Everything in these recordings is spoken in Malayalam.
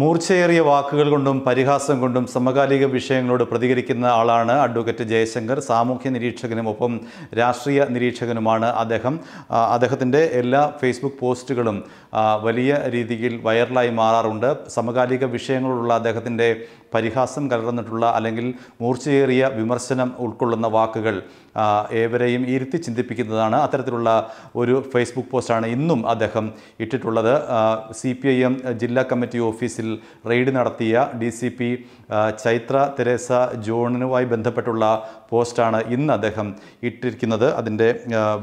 മൂർച്ചയേറിയ വാക്കുകൾ കൊണ്ടും പരിഹാസം കൊണ്ടും സമകാലിക വിഷയങ്ങളോട് പ്രതികരിക്കുന്ന ആളാണ് അഡ്വക്കേറ്റ് ജയശങ്കർ സാമൂഹ്യ നിരീക്ഷകനും ഒപ്പം രാഷ്ട്രീയ നിരീക്ഷകനുമാണ് അദ്ദേഹം അദ്ദേഹത്തിൻ്റെ എല്ലാ ഫേസ്ബുക്ക് പോസ്റ്റുകളും വലിയ രീതിയിൽ വൈറലായി മാറാറുണ്ട് സമകാലിക വിഷയങ്ങളോടുള്ള അദ്ദേഹത്തിൻ്റെ പരിഹാസം കലർന്നിട്ടുള്ള അല്ലെങ്കിൽ മൂർച്ചയേറിയ വിമർശനം ഉൾക്കൊള്ളുന്ന വാക്കുകൾ ഏവരെയും ഇരുത്തി ചിന്തിപ്പിക്കുന്നതാണ് അത്തരത്തിലുള്ള ഒരു ഫേസ്ബുക്ക് പോസ്റ്റാണ് ഇന്നും അദ്ദേഹം ഇട്ടിട്ടുള്ളത് സി ജില്ലാ കമ്മിറ്റി ഓഫീസിൽ റെയ്ഡ് നടത്തിയ D C P Chaitra Teresa ജോണിനുമായി ബന്ധപ്പെട്ടുള്ള പോസ്റ്റാണ് ഇന്ന് അദ്ദേഹം ഇട്ടിരിക്കുന്നത് അതിൻ്റെ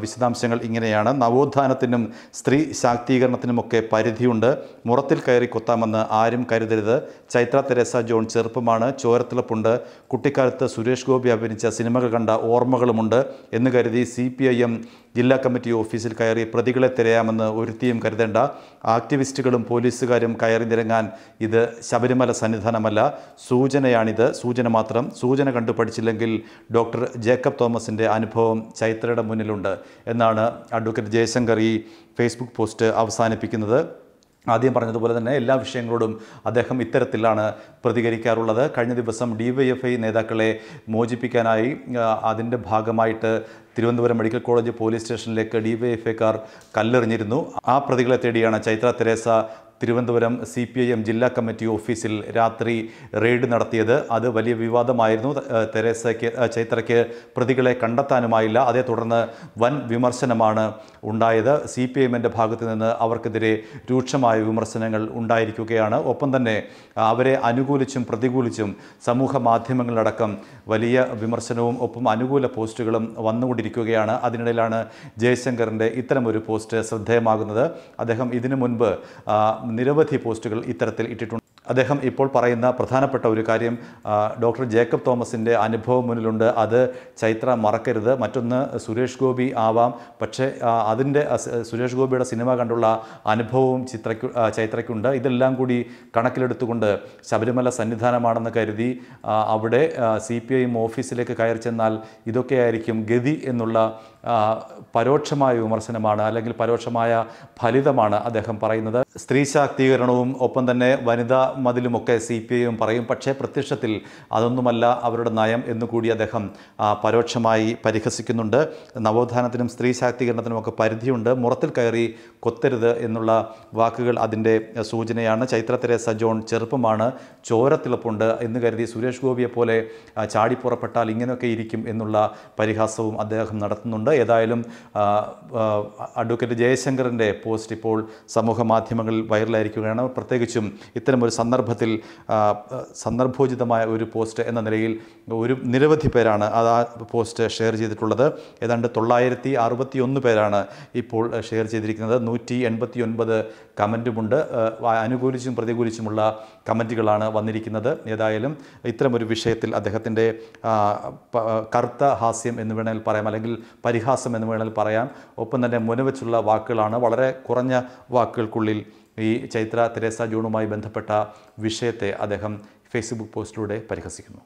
വിശദാംശങ്ങൾ ഇങ്ങനെയാണ് നവോത്ഥാനത്തിനും സ്ത്രീ ശാക്തീകരണത്തിനുമൊക്കെ പരിധിയുണ്ട് മുറത്തിൽ കയറി കൊത്താമെന്ന് ആരും കരുതരുത് ചൈത്ര തെരേസ ജോൺ ചെറുപ്പമാണ് ചോരത്തിളപ്പുണ്ട് കുട്ടിക്കാലത്ത് സുരേഷ് ഗോപി അഭിനയിച്ച സിനിമകൾ കണ്ട ഓർമ്മകളുമുണ്ട് എന്ന് കരുതി സി പി ഐ എം ജില്ലാ കമ്മിറ്റി ഓഫീസിൽ കയറി പ്രതികളെ തിരയാമെന്ന് ഒരുത്തിയും കരുതേണ്ട ആക്ടിവിസ്റ്റുകളും പോലീസുകാരും കയറി നിരങ്ങാൻ ഇത് ശബരിമല സന്നിധാനമല്ല സൂചനയാണിത് സൂചന മാത്രം സൂചന കണ്ടു പഠിച്ചില്ലെങ്കിൽ ഡോക്ടർ ജേക്കബ് തോമസിൻ്റെ അനുഭവം ചൈത്രയുടെ മുന്നിലുണ്ട് എന്നാണ് അഡ്വക്കേറ്റ് ജയശങ്കർ ഈ ഫേസ്ബുക്ക് പോസ്റ്റ് അവസാനിപ്പിക്കുന്നത് ആദ്യം പറഞ്ഞതുപോലെ തന്നെ എല്ലാ വിഷയങ്ങളോടും അദ്ദേഹം ഇത്തരത്തിലാണ് പ്രതികരിക്കാറുള്ളത് കഴിഞ്ഞ ദിവസം ഐ നേതാക്കളെ മോചിപ്പിക്കാനായി അതിൻ്റെ ഭാഗമായിട്ട് തിരുവനന്തപുരം മെഡിക്കൽ കോളേജ് പോലീസ് സ്റ്റേഷനിലേക്ക് ഐക്കാർ കല്ലെറിഞ്ഞിരുന്നു ആ പ്രതികളെ തേടിയാണ് Chaitra Teresa Thiruvananthapuram C P I M ജില്ലാ കമ്മിറ്റി ഓഫീസിൽ രാത്രി റെയ്ഡ് നടത്തിയത് അത് വലിയ വിവാദമായിരുന്നു തെരേസയ്ക്ക് ചൈത്രയ്ക്ക് പ്രതികളെ കണ്ടെത്താനുമായില്ല അതേ തുടർന്ന് വൻ വിമർശനമാണ് ഉണ്ടായത് സി പി എമ്മിൻ്റെ ഭാഗത്തു നിന്ന് അവർക്കെതിരെ രൂക്ഷമായ വിമർശനങ്ങൾ ഉണ്ടായിരിക്കുകയാണ് ഒപ്പം തന്നെ അവരെ അനുകൂലിച്ചും പ്രതികൂലിച്ചും സമൂഹ മാധ്യമങ്ങളിലടക്കം വലിയ വിമർശനവും ഒപ്പം അനുകൂല പോസ്റ്റുകളും വന്നുകൊണ്ടിരിക്കുകയാണ് അതിനിടയിലാണ് ജയശങ്കറിൻ്റെ ഇത്തരമൊരു പോസ്റ്റ് ശ്രദ്ധേയമാകുന്നത് അദ്ദേഹം ഇതിനു മുൻപ് നിരവധി പോസ്റ്റുകൾ ഇത്തരത്തിൽ ഇട്ടിട്ടുണ്ട് അദ്ദേഹം ഇപ്പോൾ പറയുന്ന പ്രധാനപ്പെട്ട ഒരു കാര്യം ഡോക്ടർ ജേക്കബ് തോമസിൻ്റെ അനുഭവം മുന്നിലുണ്ട് അത് ചൈത്ര മറക്കരുത് മറ്റൊന്ന് സുരേഷ് ഗോപി ആവാം പക്ഷേ അതിൻ്റെ സുരേഷ് ഗോപിയുടെ സിനിമ കണ്ടുള്ള അനുഭവവും ചിത്രയ്ക്ക് ചൈത്രയ്ക്കുണ്ട് ഇതെല്ലാം കൂടി കണക്കിലെടുത്തുകൊണ്ട് ശബരിമല സന്നിധാനമാണെന്ന് കരുതി അവിടെ സി പി ഐ ഓഫീസിലേക്ക് കയറി ചെന്നാൽ ഇതൊക്കെയായിരിക്കും ഗതി എന്നുള്ള പരോക്ഷമായ വിമർശനമാണ് അല്ലെങ്കിൽ പരോക്ഷമായ ഫലിതമാണ് അദ്ദേഹം പറയുന്നത് സ്ത്രീ ശാക്തീകരണവും ഒപ്പം തന്നെ വനിതാ മതിലുമൊക്കെ സി പി ഐയും പറയും പക്ഷേ പ്രത്യക്ഷത്തിൽ അതൊന്നുമല്ല അവരുടെ നയം എന്നുകൂടി അദ്ദേഹം പരോക്ഷമായി പരിഹസിക്കുന്നുണ്ട് നവോത്ഥാനത്തിനും സ്ത്രീ ഒക്കെ പരിധിയുണ്ട് മുറത്തിൽ കയറി കൊത്തരുത് എന്നുള്ള വാക്കുകൾ അതിൻ്റെ സൂചനയാണ് ചൈത്രത്തിലെ സജോൺ ചെറുപ്പമാണ് ചോരത്തിളപ്പുണ്ട് എന്ന് കരുതി സുരേഷ് ഗോപിയെപ്പോലെ ചാടിപ്പുറപ്പെട്ടാൽ ഇങ്ങനെയൊക്കെ ഇരിക്കും എന്നുള്ള പരിഹാസവും അദ്ദേഹം നടത്തുന്നുണ്ട് ഉണ്ട് ഏതായാലും അഡ്വക്കേറ്റ് ജയശങ്കറിൻ്റെ പോസ്റ്റ് ഇപ്പോൾ സമൂഹ മാധ്യമങ്ങളിൽ വൈറലായിരിക്കുകയാണ് പ്രത്യേകിച്ചും ഇത്തരമൊരു സന്ദർഭത്തിൽ സന്ദർഭോചിതമായ ഒരു പോസ്റ്റ് എന്ന നിലയിൽ ഒരു നിരവധി പേരാണ് അത് ആ പോസ്റ്റ് ഷെയർ ചെയ്തിട്ടുള്ളത് ഏതാണ്ട് തൊള്ളായിരത്തി അറുപത്തി ഒന്ന് പേരാണ് ഇപ്പോൾ ഷെയർ ചെയ്തിരിക്കുന്നത് നൂറ്റി എൺപത്തി ഒൻപത് കമൻറ്റുമുണ്ട് അനുകൂലിച്ചും പ്രതികൂലിച്ചുമുള്ള കമൻറ്റുകളാണ് വന്നിരിക്കുന്നത് ഏതായാലും ഇത്തരമൊരു വിഷയത്തിൽ അദ്ദേഹത്തിൻ്റെ കറുത്ത ഹാസ്യം എന്ന് വേണമെങ്കിൽ പറയാം അല്ലെങ്കിൽ പരിഹാസം എന്ന് വേണമെങ്കിൽ പറയാം ഒപ്പം തന്നെ മുനവച്ചുള്ള വാക്കുകളാണ് വളരെ കുറഞ്ഞ വാക്കുകൾക്കുള്ളിൽ ഈ ചൈത്ര തെരേസ ജൂണുമായി ബന്ധപ്പെട്ട വിഷയത്തെ അദ്ദേഹം ഫേസ്ബുക്ക് പോസ്റ്റിലൂടെ പരിഹസിക്കുന്നു